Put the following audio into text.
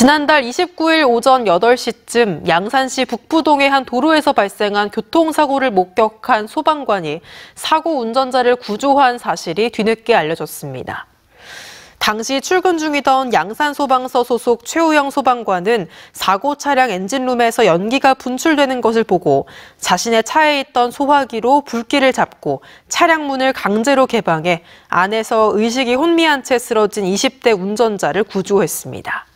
지난달 29일 오전 8시쯤 양산시 북부동의 한 도로에서 발생한 교통사고를 목격한 소방관이 사고 운전자를 구조한 사실이 뒤늦게 알려졌습니다. 당시 출근 중이던 양산소방서 소속 최우영 소방관은 사고 차량 엔진룸에서 연기가 분출되는 것을 보고 자신의 차에 있던 소화기로 불길을 잡고 차량 문을 강제로 개방해 안에서 의식이 혼미한 채 쓰러진 20대 운전자를 구조했습니다.